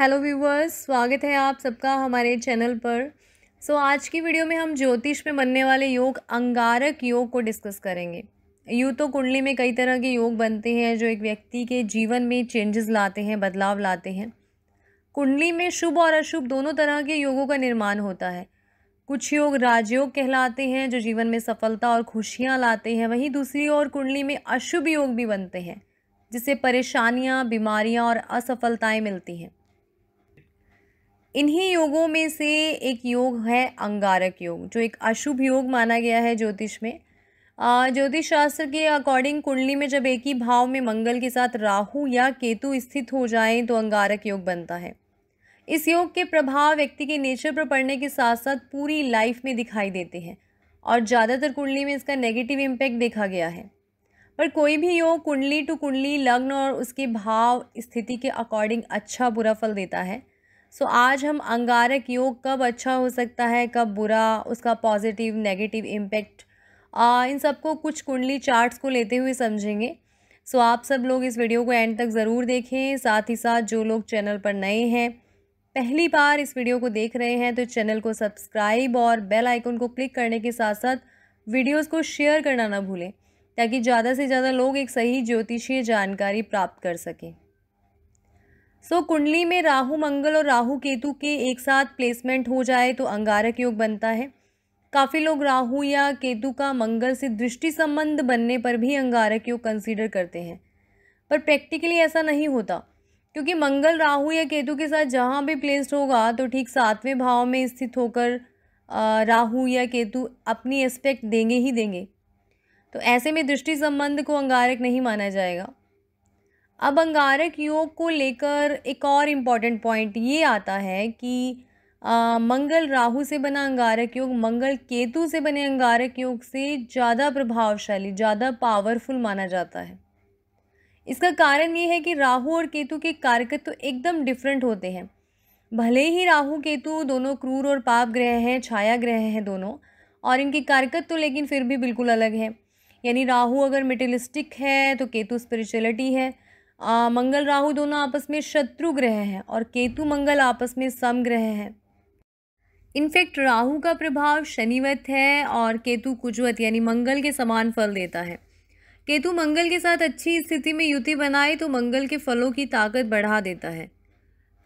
hello viewers स्वागत है आप सबका हमारे चैनल पर सो so, आज की वीडियो में हम ज्योतिष में बनने वाले योग अंगारक योग को डिस्कस करेंगे यूँ तो कुंडली में कई तरह के योग बनते हैं जो एक व्यक्ति के जीवन में चेंजेस लाते हैं बदलाव लाते हैं कुंडली में शुभ और अशुभ दोनों तरह के योगों का निर्माण होता है कुछ योग राजयोग कहलाते हैं जो जीवन में सफलता और खुशियाँ लाते हैं वहीं दूसरी ओर कुंडली में अशुभ योग भी बनते हैं जिससे परेशानियाँ बीमारियाँ और असफलताएँ मिलती हैं इन्हीं योगों में से एक योग है अंगारक योग जो एक अशुभ योग माना गया है ज्योतिष में ज्योतिष शास्त्र के अकॉर्डिंग कुंडली में जब एक ही भाव में मंगल के साथ राहु या केतु स्थित हो जाए तो अंगारक योग बनता है इस योग के प्रभाव व्यक्ति के नेचर पर पड़ने के साथ साथ पूरी लाइफ में दिखाई देते हैं और ज़्यादातर कुंडली में इसका नेगेटिव इम्पैक्ट देखा गया है पर कोई भी योग कुंडली टू कुंडली लग्न और उसके भाव स्थिति के अकॉर्डिंग अच्छा बुरा फल देता है सो so, आज हम अंगारक योग कब अच्छा हो सकता है कब बुरा उसका पॉजिटिव नेगेटिव इम्पैक्ट इन सबको कुछ कुंडली चार्ट्स को लेते हुए समझेंगे सो so, आप सब लोग इस वीडियो को एंड तक ज़रूर देखें साथ ही साथ जो लोग चैनल पर नए हैं पहली बार इस वीडियो को देख रहे हैं तो चैनल को सब्सक्राइब और बेल आइकन को क्लिक करने के साथ साथ वीडियोस को शेयर करना ना भूलें ताकि ज़्यादा से ज़्यादा लोग एक सही ज्योतिषीय जानकारी प्राप्त कर सकें सो so, कुंडली में राहु मंगल और राहु केतु के एक साथ प्लेसमेंट हो जाए तो अंगारक योग बनता है काफ़ी लोग राहु या केतु का मंगल से दृष्टि संबंध बनने पर भी अंगारक योग कंसीडर करते हैं पर प्रैक्टिकली ऐसा नहीं होता क्योंकि मंगल राहु या केतु के साथ जहाँ भी प्लेस्ड होगा तो ठीक सातवें भाव में स्थित होकर राहु या केतु अपनी एस्पेक्ट देंगे ही देंगे तो ऐसे में दृष्टि संबंध को अंगारक नहीं माना जाएगा अब अंगारक योग को लेकर एक और इम्पॉर्टेंट पॉइंट ये आता है कि आ, मंगल राहु से बना अंगारक योग मंगल केतु से बने अंगारक योग से ज़्यादा प्रभावशाली ज़्यादा पावरफुल माना जाता है इसका कारण ये है कि राहु और केतु के कारकत्व तो एकदम डिफरेंट होते हैं भले ही राहु केतु दोनों क्रूर और पाप ग्रह हैं छाया ग्रह हैं दोनों और इनके कारकत्व तो लेकिन फिर भी बिल्कुल अलग है यानी राहु अगर मेटेलिस्टिक है तो केतु स्पिरिचुअलिटी है आ, मंगल राहु दोनों आपस में शत्रु ग्रह हैं और केतु मंगल आपस में सम ग्रह हैं इनफैक्ट राहु का प्रभाव शनिवत है और केतु कुजवत यानी मंगल के समान फल देता है केतु मंगल के साथ अच्छी स्थिति में युति बनाए तो मंगल के फलों की ताकत बढ़ा देता है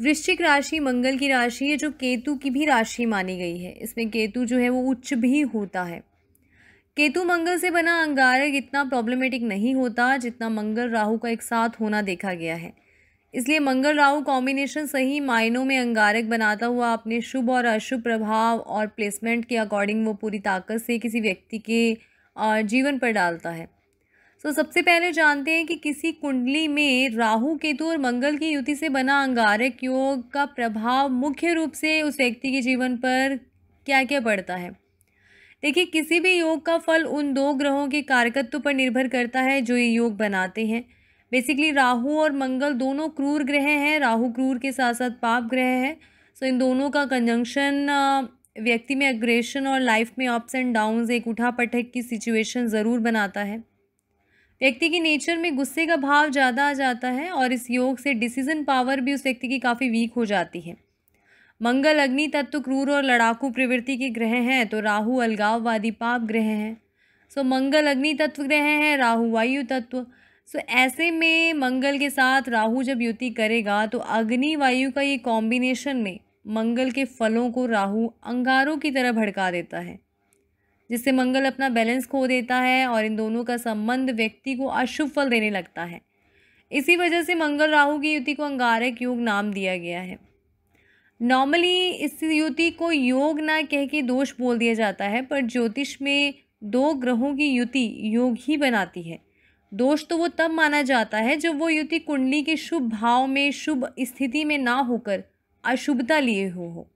वृश्चिक राशि मंगल की राशि है जो केतु की भी राशि मानी गई है इसमें केतु जो है वो उच्च भी होता है केतु मंगल से बना अंगारक इतना प्रॉब्लमेटिक नहीं होता जितना मंगल राहु का एक साथ होना देखा गया है इसलिए मंगल राहु कॉम्बिनेशन सही मायनों में अंगारक बनाता हुआ अपने शुभ और अशुभ प्रभाव और प्लेसमेंट के अकॉर्डिंग वो पूरी ताकत से किसी व्यक्ति के जीवन पर डालता है सो तो so, सबसे पहले जानते हैं कि किसी कुंडली में राहु केतु और मंगल की युति से बना अंगारक योग का प्रभाव मुख्य रूप से उस व्यक्ति के जीवन पर क्या क्या पड़ता है देखिए किसी भी योग का फल उन दो ग्रहों के कारकत्व पर निर्भर करता है जो ये योग बनाते हैं बेसिकली राहु और मंगल दोनों क्रूर ग्रह हैं राहु क्रूर के साथ साथ पाप ग्रह है सो इन दोनों का कंजंक्शन व्यक्ति में अग्रेशन और लाइफ में अप्स एंड डाउन्स एक उठा पटक की सिचुएशन ज़रूर बनाता है व्यक्ति के नेचर में गुस्से का भाव ज़्यादा आ जाता है और इस योग से डिसीजन पावर भी उस व्यक्ति की काफ़ी वीक हो जाती है मंगल अग्नि तत्व क्रूर और लड़ाकू प्रवृत्ति के ग्रह हैं तो राहु अलगाववादी पाप ग्रह हैं सो मंगल अग्नि तत्व ग्रह हैं राहु वायु तत्व सो ऐसे में मंगल के साथ राहु जब युति करेगा तो अग्नि वायु का ये कॉम्बिनेशन में मंगल के फलों को राहु अंगारों की तरह भड़का देता है जिससे मंगल अपना बैलेंस खो देता है और इन दोनों का संबंध व्यक्ति को अशुभ फल देने लगता है इसी वजह से मंगल राहु की युति को अंगारक योग नाम दिया गया है नॉर्मली इस युति को योग ना कह के दोष बोल दिया जाता है पर ज्योतिष में दो ग्रहों की युति योग ही बनाती है दोष तो वो तब माना जाता है जब वो युति कुंडली के शुभ भाव में शुभ स्थिति में ना होकर अशुभता लिए हो हो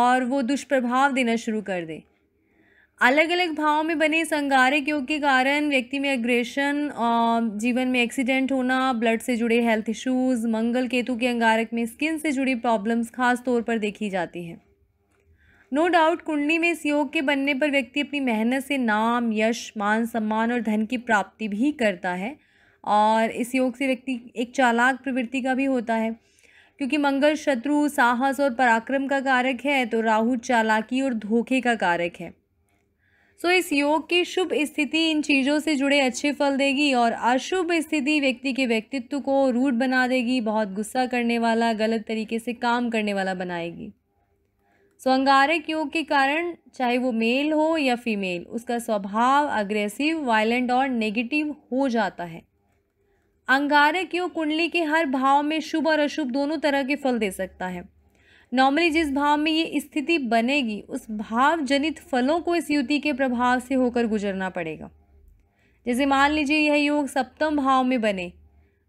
और वो दुष्प्रभाव देना शुरू कर दे अलग अलग भावों में बने इस अंगारक योग के कारण व्यक्ति में अग्रेशन जीवन में एक्सीडेंट होना ब्लड से जुड़े हेल्थ इश्यूज मंगल केतु के अंगारक में स्किन से जुड़ी प्रॉब्लम्स खास तौर पर देखी जाती हैं नो डाउट कुंडली में इस योग के बनने पर व्यक्ति अपनी मेहनत से नाम यश मान सम्मान और धन की प्राप्ति भी करता है और इस योग से व्यक्ति एक चालाक प्रवृत्ति का भी होता है क्योंकि मंगल शत्रु साहस और पराक्रम का कारक है तो राहु चालाकी और धोखे का कारक है सो इस योग की शुभ स्थिति इन चीज़ों से जुड़े अच्छे फल देगी और अशुभ स्थिति व्यक्ति के व्यक्तित्व को रूट बना देगी बहुत गुस्सा करने वाला गलत तरीके से काम करने वाला बनाएगी सो अंगारक योग के कारण चाहे वो मेल हो या फीमेल उसका स्वभाव अग्रेसिव वायलेंट और नेगेटिव हो जाता है अंगारक योग कुंडली के हर भाव में शुभ और अशुभ दोनों तरह के फल दे सकता है नॉर्मली जिस भाव में ये स्थिति बनेगी उस भाव जनित फलों को इस युति के प्रभाव से होकर गुजरना पड़ेगा जैसे मान लीजिए यह योग सप्तम भाव में बने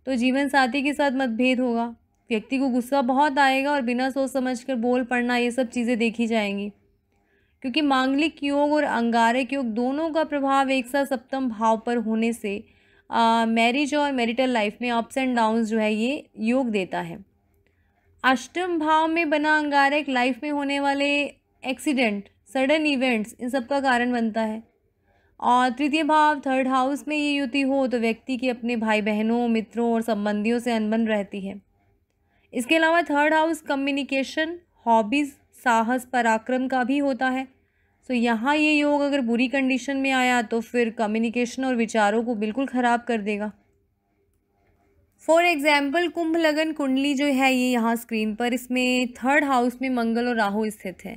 तो जीवन साथी के साथ मतभेद होगा व्यक्ति को गुस्सा बहुत आएगा और बिना सोच समझ कर बोल पड़ना ये सब चीज़ें देखी जाएंगी क्योंकि मांगलिक योग और अंगारक योग दोनों का प्रभाव एक साथ सप्तम भाव पर होने से मैरिज और मैरिटल लाइफ में अप्स एंड डाउन्स जो है ये योग देता है अष्टम भाव में बना अंगारक लाइफ में होने वाले एक्सीडेंट सडन इवेंट्स इन सब का कारण बनता है और तृतीय भाव थर्ड हाउस में ये युति हो तो व्यक्ति की अपने भाई बहनों मित्रों और संबंधियों से अनबन रहती है इसके अलावा थर्ड हाउस कम्युनिकेशन हॉबीज़ साहस पराक्रम का भी होता है सो तो यहाँ ये योग अगर बुरी कंडीशन में आया तो फिर कम्युनिकेशन और विचारों को बिल्कुल ख़राब कर देगा फॉर एग्जाम्पल कुंभ लगन कुंडली जो है ये यहाँ स्क्रीन पर इसमें थर्ड हाउस में मंगल और राहु स्थित है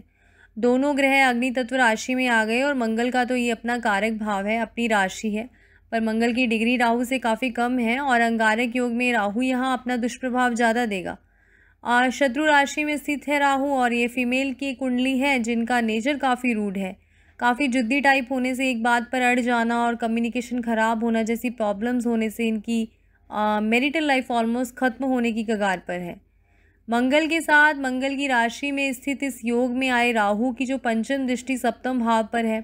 दोनों ग्रह अग्नि तत्व राशि में आ गए और मंगल का तो ये अपना कारक भाव है अपनी राशि है पर मंगल की डिग्री राहु से काफ़ी कम है और अंगारक योग में राहु यहाँ अपना दुष्प्रभाव ज़्यादा देगा शत्रु राशि में स्थित है राहु और ये फीमेल की कुंडली है जिनका नेचर काफ़ी रूड है काफ़ी जुद्दी टाइप होने से एक बात पर अड़ जाना और कम्युनिकेशन ख़राब होना जैसी प्रॉब्लम्स होने से इनकी मेरिटल लाइफ ऑलमोस्ट ख़त्म होने की कगार पर है मंगल के साथ मंगल की राशि में स्थित इस योग में आए राहु की जो पंचम दृष्टि सप्तम भाव पर है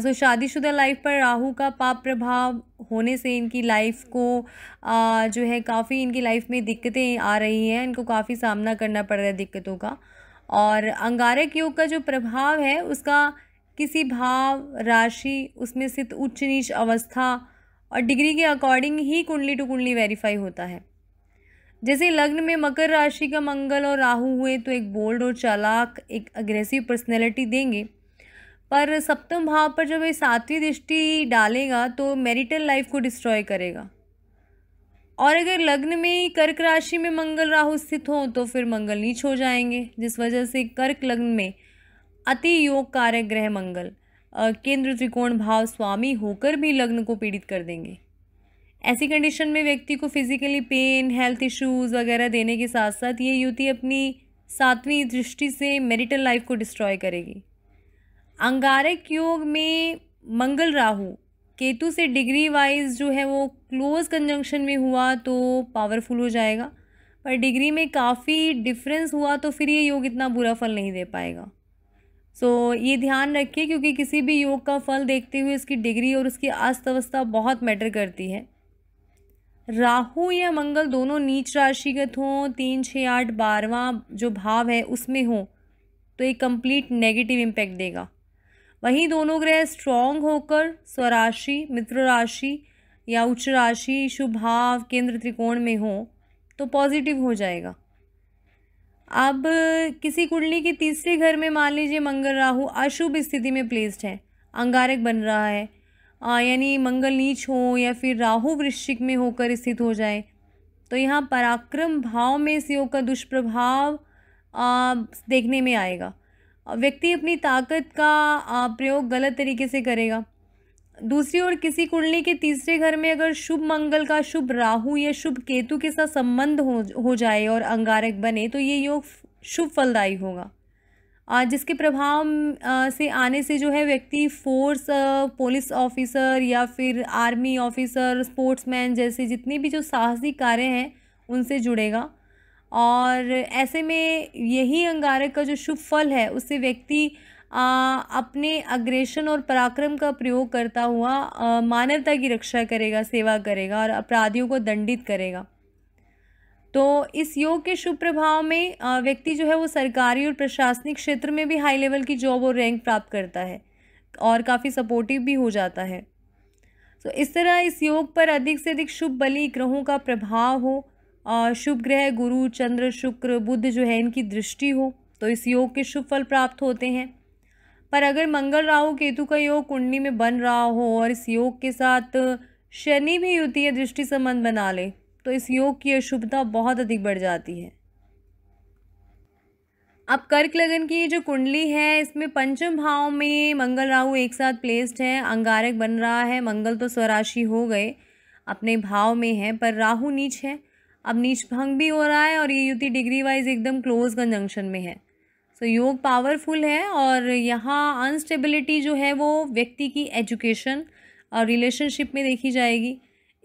सो शादीशुदा लाइफ पर राहु का पाप प्रभाव होने से इनकी लाइफ को आ, जो है काफ़ी इनकी लाइफ में दिक्कतें आ रही हैं इनको काफ़ी सामना करना पड़ रहा है दिक्कतों का और अंगारक योग का जो प्रभाव है उसका किसी भाव राशि उसमें स्थित उच्च नीच अवस्था और डिग्री के अकॉर्डिंग ही कुंडली टू कुंडली वेरीफाई होता है जैसे लग्न में मकर राशि का मंगल और राहु हुए तो एक बोल्ड और चालाक एक अग्रेसिव पर्सनैलिटी देंगे पर सप्तम भाव पर जब ये सातवीं दृष्टि डालेगा तो मैरिटल लाइफ को डिस्ट्रॉय करेगा और अगर लग्न में ही कर्क राशि में मंगल राहु स्थित हों तो फिर मंगल नीच हो जाएंगे जिस वजह से कर्क लग्न में अति योग कारक ग्रह मंगल केंद्र त्रिकोण भाव स्वामी होकर भी लग्न को पीड़ित कर देंगे ऐसी कंडीशन में व्यक्ति को फिजिकली पेन हेल्थ इश्यूज़ वगैरह देने के साथ साथ ये युति अपनी सातवीं दृष्टि से मैरिटल लाइफ को डिस्ट्रॉय करेगी अंगारक योग में मंगल राहु केतु से डिग्री वाइज जो है वो क्लोज कंजंक्शन में हुआ तो पावरफुल हो जाएगा पर डिग्री में काफ़ी डिफरेंस हुआ तो फिर ये योग इतना बुरा फल नहीं दे पाएगा सो so, ये ध्यान रखिए क्योंकि किसी भी योग का फल देखते हुए इसकी डिग्री और उसकी अस्तवस्था बहुत मैटर करती है राहु या मंगल दोनों नीच राशिगत हों तीन छः आठ बारवा जो भाव है उसमें हो तो एक कंप्लीट नेगेटिव इम्पैक्ट देगा वहीं दोनों ग्रह स्ट्रॉन्ग होकर स्वराशि मित्र राशि या उच्च राशि शुभ भाव केंद्र त्रिकोण में हो तो पॉजिटिव हो जाएगा अब किसी कुंडली के तीसरे घर में मान लीजिए मंगल राहु अशुभ स्थिति में प्लेस्ड है अंगारक बन रहा है यानी मंगल नीच हो या फिर राहु वृश्चिक में होकर स्थित हो जाए तो यहाँ पराक्रम भाव में इस योग का दुष्प्रभाव आ, देखने में आएगा व्यक्ति अपनी ताकत का आ, प्रयोग गलत तरीके से करेगा दूसरी ओर किसी कुंडली के तीसरे घर में अगर शुभ मंगल का शुभ राहु या शुभ केतु के साथ संबंध हो हो जाए और अंगारक बने तो ये योग शुभ फलदायी होगा जिसके प्रभाव से आने से जो है व्यक्ति फोर्स पुलिस ऑफिसर या फिर आर्मी ऑफिसर स्पोर्ट्समैन जैसे जितने भी जो साहसिक कार्य हैं उनसे जुड़ेगा और ऐसे में यही अंगारक का जो शुभ फल है उससे व्यक्ति आ, अपने अग्रेशन और पराक्रम का प्रयोग करता हुआ मानवता की रक्षा करेगा सेवा करेगा और अपराधियों को दंडित करेगा तो इस योग के शुभ प्रभाव में व्यक्ति जो है वो सरकारी और प्रशासनिक क्षेत्र में भी हाई लेवल की जॉब और रैंक प्राप्त करता है और काफ़ी सपोर्टिव भी हो जाता है तो इस तरह इस योग पर अधिक से अधिक शुभ बलि ग्रहों का प्रभाव हो शुभ ग्रह गुरु चंद्र शुक्र बुद्ध जो है इनकी दृष्टि हो तो इस योग के शुभ फल प्राप्त होते हैं पर अगर मंगल राहु केतु का योग कुंडली में बन रहा हो और इस योग के साथ शनि भी युति या दृष्टि संबंध बना ले तो इस योग की अशुभता बहुत अधिक बढ़ जाती है अब कर्क लगन की जो कुंडली है इसमें पंचम भाव में मंगल राहु एक साथ प्लेस्ड है अंगारक बन रहा है मंगल तो स्वराशि हो गए अपने भाव में है पर राहु नीच है अब नीच भंग भी हो रहा है और ये युति डिग्री वाइज एकदम क्लोज कंजंक्शन में है सो so, योग पावरफुल है और यहाँ अनस्टेबिलिटी जो है वो व्यक्ति की एजुकेशन और रिलेशनशिप में देखी जाएगी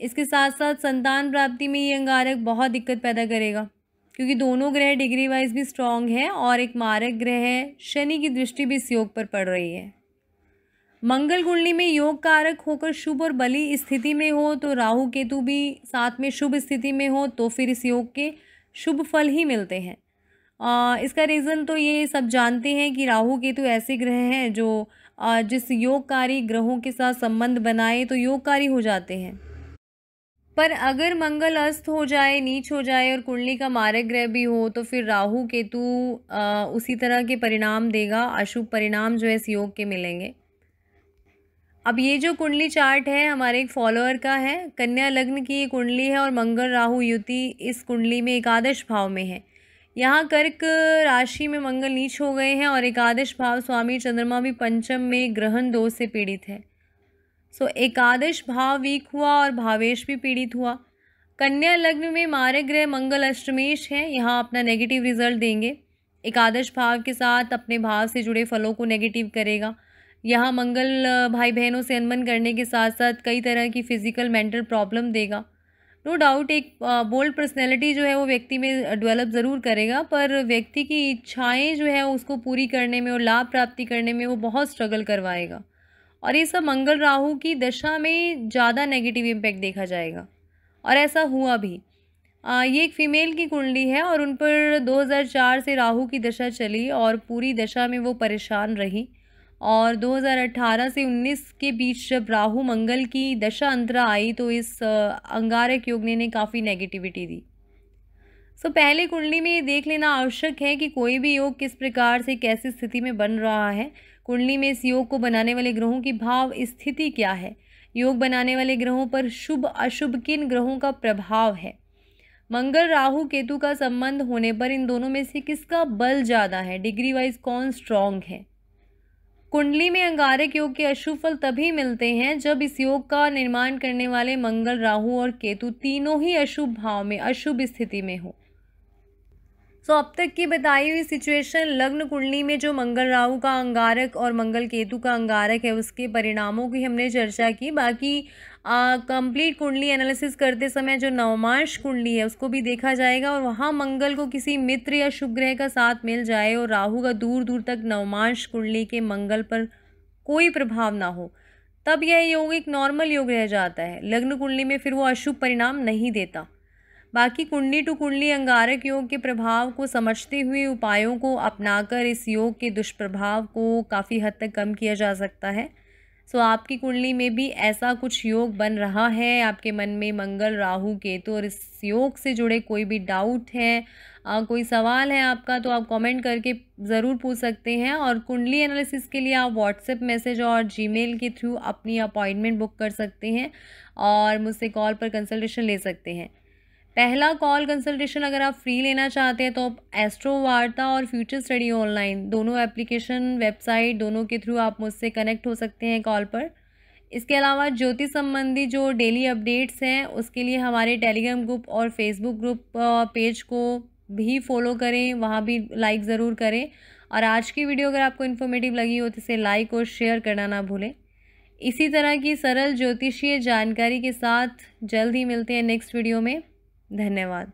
इसके साथ साथ संतान प्राप्ति में ये अंगारक बहुत दिक्कत पैदा करेगा क्योंकि दोनों ग्रह डिग्री वाइज भी स्ट्रांग है और एक मारक ग्रह है शनि की दृष्टि भी इस योग पर पड़ रही है मंगल कुंडली में योग कारक होकर शुभ और बली स्थिति में हो तो राहु केतु भी साथ में शुभ स्थिति में हो तो फिर इस योग के शुभ फल ही मिलते हैं इसका रीज़न तो ये सब जानते हैं कि राहु केतु ऐसे ग्रह हैं जो जिस योगकारी ग्रहों के साथ संबंध बनाए तो योगकारी हो जाते हैं पर अगर मंगल अस्त हो जाए नीच हो जाए और कुंडली का मारक ग्रह भी हो तो फिर राहु केतु उसी तरह के परिणाम देगा अशुभ परिणाम जो है इस योग के मिलेंगे अब ये जो कुंडली चार्ट है हमारे एक फॉलोअर का है कन्या लग्न की ये कुंडली है और मंगल राहु युति इस कुंडली में एकादश भाव में है यहाँ कर्क राशि में मंगल नीच हो गए हैं और एकादश भाव स्वामी चंद्रमा भी पंचम में ग्रहण दोष से पीड़ित है सो एकादश भाव वीक हुआ और भावेश भी पीड़ित हुआ कन्या लग्न में मारे ग्रह मंगल अष्टमेश है यहाँ अपना नेगेटिव रिजल्ट देंगे एकादश भाव के साथ अपने भाव से जुड़े फलों को नेगेटिव करेगा यहाँ मंगल भाई बहनों से अनबन करने के साथ साथ कई तरह की फिजिकल मेंटल प्रॉब्लम देगा नो डाउट एक बोल्ड uh, पर्सनैलिटी जो है वो व्यक्ति में डेवलप uh, ज़रूर करेगा पर व्यक्ति की इच्छाएं जो है उसको पूरी करने में और लाभ प्राप्ति करने में वो बहुत स्ट्रगल करवाएगा और ये सब मंगल राहु की दशा में ज़्यादा नेगेटिव इम्पैक्ट देखा जाएगा और ऐसा हुआ भी आ, uh, ये एक फ़ीमेल की कुंडली है और उन पर 2004 से राहु की दशा चली और पूरी दशा में वो परेशान रही और 2018 से 19 के बीच जब राहु मंगल की दशा अंतरा आई तो इस अंगारक योग ने काफ़ी नेगेटिविटी दी सो so, पहले कुंडली में ये देख लेना आवश्यक है कि कोई भी योग किस प्रकार से कैसी स्थिति में बन रहा है कुंडली में इस योग को बनाने वाले ग्रहों की भाव स्थिति क्या है योग बनाने वाले ग्रहों पर शुभ अशुभ किन ग्रहों का प्रभाव है मंगल राहु केतु का संबंध होने पर इन दोनों में से किसका बल ज़्यादा है डिग्री वाइज कौन स्ट्रॉन्ग है कुंडली में अंगारक योग के अशुभ फल तभी मिलते हैं जब इस योग का निर्माण करने वाले मंगल राहु और केतु तीनों ही अशुभ भाव में अशुभ स्थिति में हो सो अब तक की बताई हुई सिचुएशन लग्न कुंडली में जो मंगल राहु का अंगारक और मंगल केतु का अंगारक है उसके परिणामों की हमने चर्चा की बाकी कंप्लीट कुंडली एनालिसिस करते समय जो नवमांश कुंडली है उसको भी देखा जाएगा और वहाँ मंगल को किसी मित्र या शुभ ग्रह का साथ मिल जाए और राहु का दूर दूर तक नवमांश कुंडली के मंगल पर कोई प्रभाव ना हो तब यह योग एक नॉर्मल योग रह जाता है लग्न कुंडली में फिर वो अशुभ परिणाम नहीं देता बाकी कुंडली टू कुंडली अंगारक योग के प्रभाव को समझते हुए उपायों को अपनाकर इस योग के दुष्प्रभाव को काफ़ी हद तक कम किया जा सकता है सो आपकी कुंडली में भी ऐसा कुछ योग बन रहा है आपके मन में मंगल राहु केतु और इस योग से जुड़े कोई भी डाउट है आ, कोई सवाल है आपका तो आप कमेंट करके ज़रूर पूछ सकते हैं और कुंडली एनालिसिस के लिए आप व्हाट्सएप मैसेज और जीमेल के थ्रू अपनी अपॉइंटमेंट बुक कर सकते हैं और मुझसे कॉल पर कंसल्टेशन ले सकते हैं पहला कॉल कंसल्टेशन अगर आप फ्री लेना चाहते हैं तो आप एस्ट्रो वार्ता और फ्यूचर स्टडी ऑनलाइन दोनों एप्लीकेशन वेबसाइट दोनों के थ्रू आप मुझसे कनेक्ट हो सकते हैं कॉल पर इसके अलावा ज्योतिष संबंधी जो डेली अपडेट्स हैं उसके लिए हमारे टेलीग्राम ग्रुप और फेसबुक ग्रुप पेज को भी फॉलो करें वहाँ भी लाइक ज़रूर करें और आज की वीडियो अगर आपको इन्फॉर्मेटिव लगी हो तो इसे लाइक और शेयर करना ना भूलें इसी तरह की सरल ज्योतिषीय जानकारी के साथ जल्द ही मिलते हैं नेक्स्ट वीडियो में धन्यवाद